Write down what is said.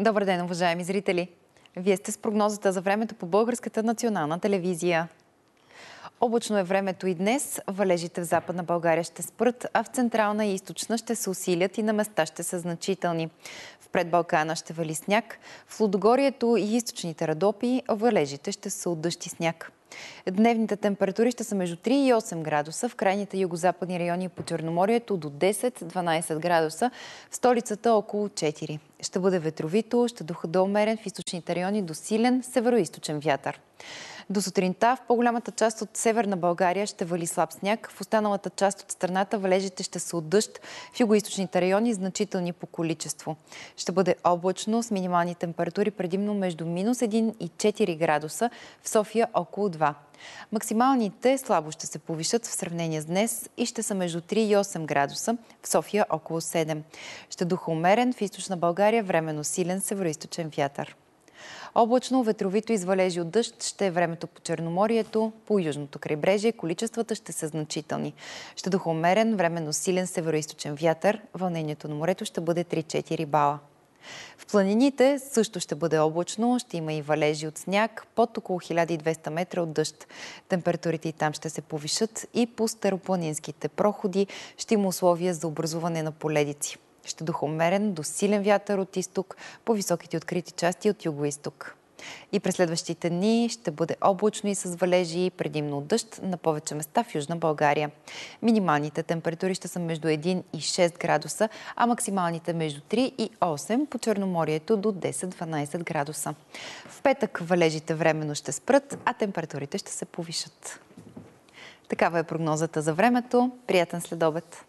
Добър ден, уважаеми зрители! Вие сте с прогнозата за времето по Българската национална телевизия. Облачно е времето и днес. Валежите в Западна България ще спрат, а в Централна и Източна ще се усилят и на места ще са значителни. В предбалкана ще вали сняг, в Лудогорието и Източните Радопи валежите ще са от сняг. Дневните температури ще са между 3 и 8 градуса в крайните югозападни райони по Черноморието до 10-12 градуса, в столицата около 4. Ще бъде ветровито, ще духа до умерен в източните райони до силен североисточен вятър. До сутринта в по-голямата част от северна България ще вали слаб сняг. В останалата част от страната валежите ще са от дъжд. В югоисточните райони значителни по количество. Ще бъде облачно с минимални температури предимно между минус 1 и 4 градуса. В София около 2 2. Максималните слабо ще се повишат в сравнение с днес и ще са между 3 и 8 градуса, в София около 7. Ще духа умерен в източна България, временно силен североисточен вятър. Облачно, ветровито извалежи от дъжд ще е времето по Черноморието, по Южното крайбрежие. Количествата ще са значителни. Ще духомерен, временно силен североисточен вятър. Вълнението на морето ще бъде 3-4 бала. В планините също ще бъде облачно, ще има и валежи от сняг, под около 1200 метра от дъжд. Температурите и там ще се повишат и по старопланинските проходи ще има условия за образуване на поледици. Ще духомерен до силен вятър от изток, по високите открити части от юго-исток. И през следващите дни ще бъде облачно и с валежи, предимно дъжд на повече места в Южна България. Минималните температури ще са между 1 и 6 градуса, а максималните между 3 и 8, по Черноморието до 10-12 градуса. В петък валежите временно ще спрат, а температурите ще се повишат. Такава е прогнозата за времето. Приятен следобед!